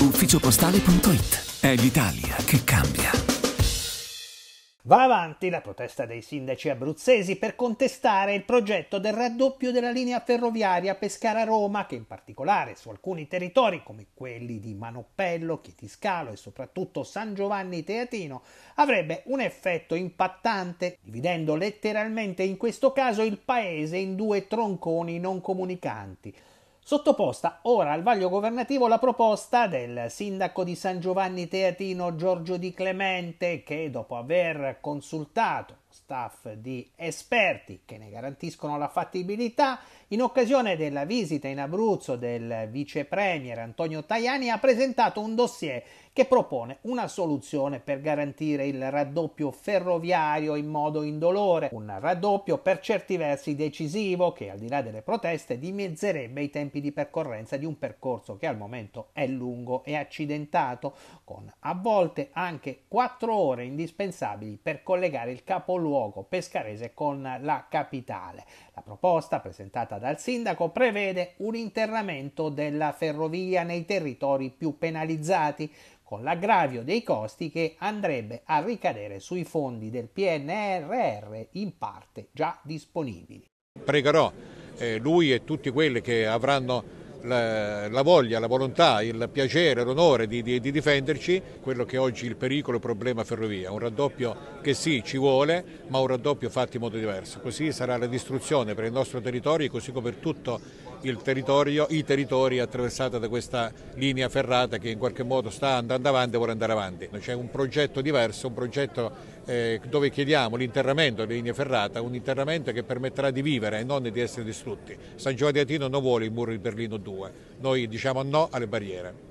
ufficiopostale.it. È l'Italia che cambia. Va avanti la protesta dei sindaci abruzzesi per contestare il progetto del raddoppio della linea ferroviaria Pescara-Roma che in particolare su alcuni territori come quelli di Manopello, Chietiscalo e soprattutto San Giovanni Teatino avrebbe un effetto impattante, dividendo letteralmente in questo caso il paese in due tronconi non comunicanti. Sottoposta ora al vaglio governativo la proposta del sindaco di San Giovanni Teatino Giorgio Di Clemente che, dopo aver consultato staff di esperti che ne garantiscono la fattibilità, in occasione della visita in Abruzzo del vice premier Antonio Tajani ha presentato un dossier che propone una soluzione per garantire il raddoppio ferroviario in modo indolore, un raddoppio per certi versi decisivo che al di là delle proteste dimezzerebbe i tempi di percorrenza di un percorso che al momento è lungo e accidentato, con a volte anche 4 ore indispensabili per collegare il capoluogo capoluogo pescarese con la capitale. La proposta presentata dal sindaco prevede un interramento della ferrovia nei territori più penalizzati, con l'aggravio dei costi che andrebbe a ricadere sui fondi del PNRR in parte già disponibili. Pregherò eh, lui e tutti quelli che avranno la, la, voglia, la volontà, il piacere, l'onore di, di, di, difenderci, quello che oggi è il pericolo, il problema ferrovia, un raddoppio che sì ci vuole, ma un raddoppio fatto in modo diverso, così sarà la distruzione per il nostro territorio così come per tutto il territorio, i territori attraversati da questa linea ferrata che in qualche modo sta andando avanti e vuole andare avanti. C'è un progetto diverso, un progetto eh, dove chiediamo l'interramento della linea ferrata, un interramento che permetterà di vivere e non di essere distrutti. San Giovanni Atino non vuole il muro di Berlino 2, noi diciamo no alle barriere.